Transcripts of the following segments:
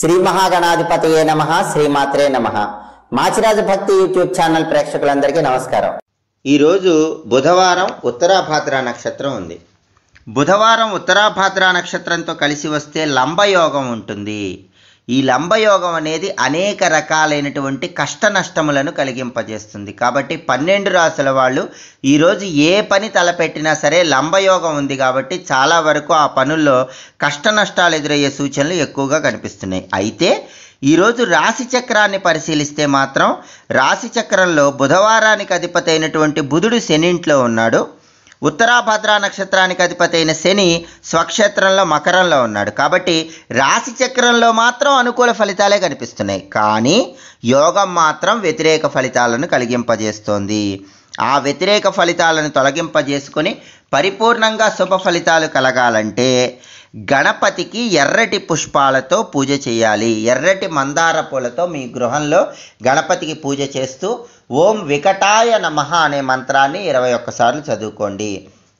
శ్రీ మహాగణాధిపతయే నమ శ్రీమాత్రే నమ మాచిరాజు భక్తి యూట్యూబ్ ఛానల్ ప్రేక్షకులందరికీ నమస్కారం ఈరోజు బుధవారం ఉత్తరాభాద్ర నక్షత్రం ఉంది బుధవారం ఉత్తరాభాద్ర నక్షత్రంతో కలిసి వస్తే లంబయోగం ఉంటుంది ఈ లంబయోగం అనేది అనేక రకాలైనటువంటి కష్ట నష్టములను కలిగింపజేస్తుంది కాబట్టి పన్నెండు రాసుల వాళ్ళు ఈరోజు ఏ పని తలపెట్టినా సరే లంబయోగం ఉంది కాబట్టి చాలా వరకు ఆ పనుల్లో కష్ట నష్టాలు ఎదురయ్యే సూచనలు ఎక్కువగా కనిపిస్తున్నాయి అయితే ఈరోజు రాశి చక్రాన్ని పరిశీలిస్తే మాత్రం రాశి చక్రంలో బుధవారానికి అధిపతి అయినటువంటి బుధుడు శనింట్లో ఉన్నాడు ఉత్తరాభద్ర నక్షత్రానికి అధిపతి అయిన శని స్వక్షేత్రంలో మకరంలో ఉన్నాడు కాబట్టి రాశి చక్రంలో మాత్రం అనుకూల ఫలితాలే కనిపిస్తున్నాయి కానీ యోగం మాత్రం వ్యతిరేక ఫలితాలను కలిగింపజేస్తోంది ఆ వ్యతిరేక ఫలితాలను తొలగింపజేసుకొని పరిపూర్ణంగా శుభ ఫలితాలు కలగాలంటే గణపతికి ఎర్రటి పుష్పాలతో పూజ చేయాలి ఎర్రటి మందార పూలతో మీ గృహంలో గణపతికి పూజ చేస్తూ ఓం వికటాయ నమ అనే మంత్రాన్ని ఇరవై ఒక్కసార్లు చదువుకోండి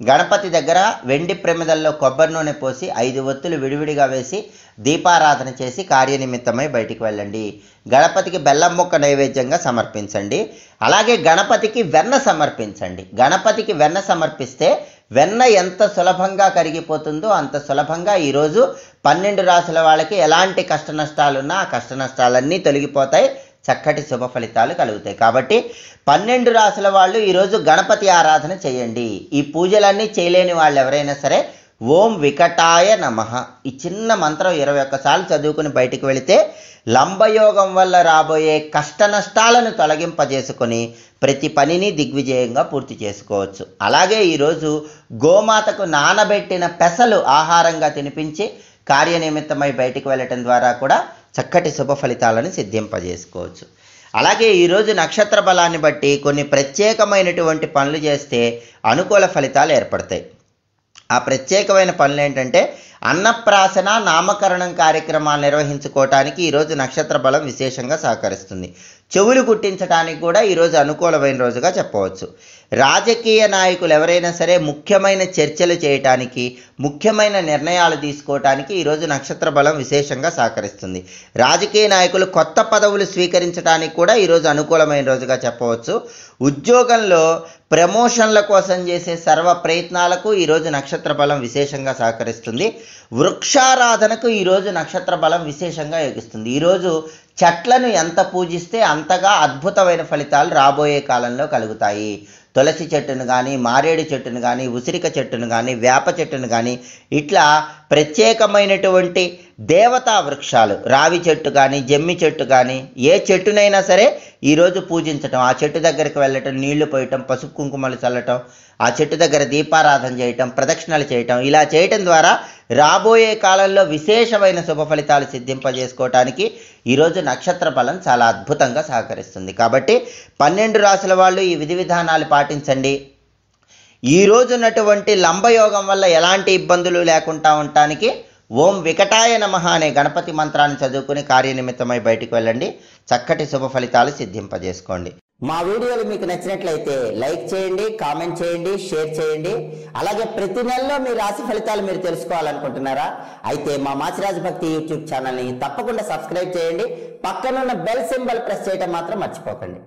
గణపతి దగ్గర వెండి ప్రమిదల్లో కొబ్బరి నూనె పోసి ఐదు ఒత్తులు విడివిడిగా వేసి దీపారాధన చేసి కార్యనిమిత్తమై బయటికి వెళ్ళండి గణపతికి బెల్లం ముక్క నైవేద్యంగా సమర్పించండి అలాగే గణపతికి వెన్న సమర్పించండి గణపతికి వెన్న సమర్పిస్తే వెన్న ఎంత సులభంగా కరిగిపోతుందో అంత సులభంగా ఈరోజు పన్నెండు రాసుల వాళ్ళకి ఎలాంటి కష్ట నష్టాలున్నా ఆ కష్ట నష్టాలన్నీ తొలగిపోతాయి చక్కటి శుభ ఫలితాలు కలుగుతాయి కాబట్టి పన్నెండు రాసుల వాళ్ళు ఈరోజు గణపతి ఆరాధన చేయండి ఈ పూజలన్నీ చేయలేని వాళ్ళు ఎవరైనా సరే ఓం వికటాయ నమ ఈ చిన్న మంత్రం ఇరవై ఒక్కసార్లు చదువుకుని బయటికి వెళితే లంబయోగం వల్ల రాబోయే కష్ట నష్టాలను తొలగింపజేసుకొని ప్రతి పనిని దిగ్విజయంగా పూర్తి చేసుకోవచ్చు అలాగే ఈరోజు గోమాతకు నానబెట్టిన పెసలు ఆహారంగా తినిపించి కార్యనిమిత్తమై బయటికి వెళ్ళటం ద్వారా కూడా చక్కటి శుభ ఫలితాలను సిద్ధింపజేసుకోవచ్చు అలాగే ఈరోజు నక్షత్ర బలాన్ని బట్టి కొన్ని ప్రత్యేకమైనటువంటి పనులు చేస్తే అనుకూల ఫలితాలు ఏర్పడతాయి ఆ ప్రత్యేకమైన పనులు ఏంటంటే అన్నప్రాసన నామకరణం కార్యక్రమాలు నిర్వహించుకోవటానికి ఈరోజు నక్షత్ర బలం విశేషంగా సహకరిస్తుంది చెవులు గుట్టించడానికి కూడా ఈరోజు అనుకూలమైన రోజుగా చెప్పవచ్చు రాజకీయ నాయకులు ఎవరైనా సరే ముఖ్యమైన చర్చలు చేయటానికి ముఖ్యమైన నిర్ణయాలు తీసుకోవటానికి ఈరోజు నక్షత్ర బలం విశేషంగా సహకరిస్తుంది రాజకీయ నాయకులు కొత్త పదవులు స్వీకరించడానికి కూడా ఈరోజు అనుకూలమైన రోజుగా చెప్పవచ్చు ఉద్యోగంలో ప్రమోషన్ల కోసం చేసే సర్వ ప్రయత్నాలకు ఈరోజు నక్షత్ర బలం విశేషంగా సహకరిస్తుంది వృక్షారాధనకు ఈరోజు నక్షత్ర బలం విశేషంగా యోగిస్తుంది ఈరోజు చెట్లను ఎంత పూజిస్తే అంతగా అద్భుతమైన ఫలితాలు రాబోయే కాలంలో కలుగుతాయి తులసి చెట్టును కానీ మారేడు చెట్టును కానీ ఉసిరిక చెట్టును కానీ వేప చెట్టును కానీ ఇట్లా ప్రత్యేకమైనటువంటి దేవతా వృక్షాలు రావి చెట్టు కానీ జమ్మి చెట్టు కానీ ఏ చెట్టునైనా సరే ఈరోజు పూజించటం ఆ చెట్టు దగ్గరికి వెళ్ళటం నీళ్లు పోయటం పసుపు కుంకుమలు చల్లటం ఆ చెట్టు దగ్గర దీపారాధన చేయటం ప్రదక్షిణలు చేయటం ఇలా చేయటం ద్వారా రాబోయే కాలంలో విశేషమైన శుభ ఫలితాలు సిద్ధింపజేసుకోవటానికి ఈరోజు నక్షత్ర బలం చాలా అద్భుతంగా సహకరిస్తుంది కాబట్టి పన్నెండు రాసుల వాళ్ళు ఈ విధి విధానాలు పాటించండి ఈ ఉన్నటువంటి లంబయోగం వల్ల ఎలాంటి ఇబ్బందులు లేకుండా ఉండటానికి ఓం వికటాయ నమ అనే గణపతి మంత్రాన్ని చదువుకుని కార్యనిమిత్తమై బయటికి వెళ్ళండి చక్కటి శుభ ఫలితాలు సిద్ధింపజేసుకోండి మా వీడియోలు మీకు నచ్చినట్లయితే లైక్ చేయండి కామెంట్ చేయండి షేర్ చేయండి అలాగే ప్రతి నెలలో మీ రాశి ఫలితాలు మీరు తెలుసుకోవాలనుకుంటున్నారా అయితే మా మాచిరాజు భక్తి యూట్యూబ్ ఛానల్ని తప్పకుండా సబ్స్క్రైబ్ చేయండి పక్కనున్న బెల్ సింబల్ ప్రెస్ చేయటం మాత్రం మర్చిపోకండి